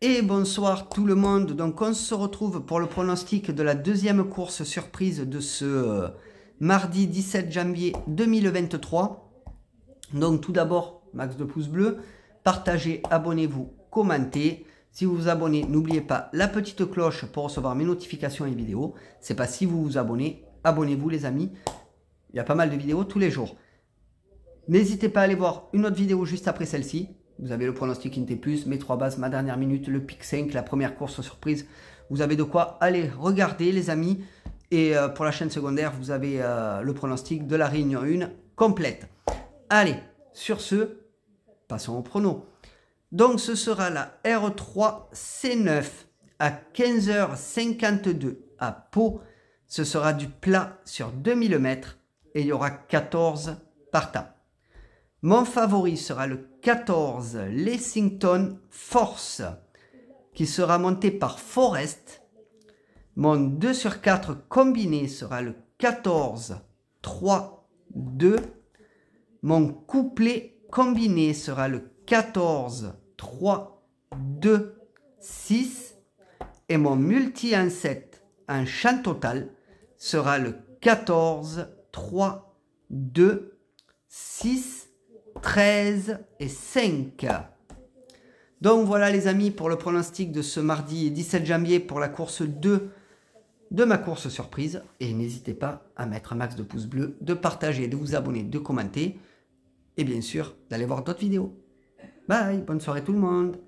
Et bonsoir tout le monde. Donc on se retrouve pour le pronostic de la deuxième course surprise de ce euh, mardi 17 janvier 2023. Donc tout d'abord, max de pouces bleus, partagez, abonnez-vous, commentez. Si vous vous abonnez, n'oubliez pas la petite cloche pour recevoir mes notifications et vidéos. C'est pas si vous vous abonnez, abonnez-vous les amis. Il y a pas mal de vidéos tous les jours. N'hésitez pas à aller voir une autre vidéo juste après celle-ci. Vous avez le pronostic Intepus, mes trois bases, ma dernière minute, le pic 5, la première course surprise. Vous avez de quoi aller regarder, les amis. Et euh, pour la chaîne secondaire, vous avez euh, le pronostic de la Réunion 1 complète. Allez, sur ce, passons au prono. Donc ce sera la R3C9 à 15h52 à Pau. Ce sera du plat sur 2000 mètres et il y aura 14 partants. Mon favori sera le 14 Lexington Force qui sera monté par Forest. Mon 2 sur 4 combiné sera le 14 3 2. Mon couplet combiné sera le 14 3 2 6 et mon multi en 7 en champ total sera le 14 3 2 6 13 et 5. Donc voilà les amis pour le pronostic de ce mardi 17 janvier pour la course 2 de ma course surprise. Et n'hésitez pas à mettre un max de pouces bleus, de partager, de vous abonner, de commenter. Et bien sûr d'aller voir d'autres vidéos. Bye, bonne soirée tout le monde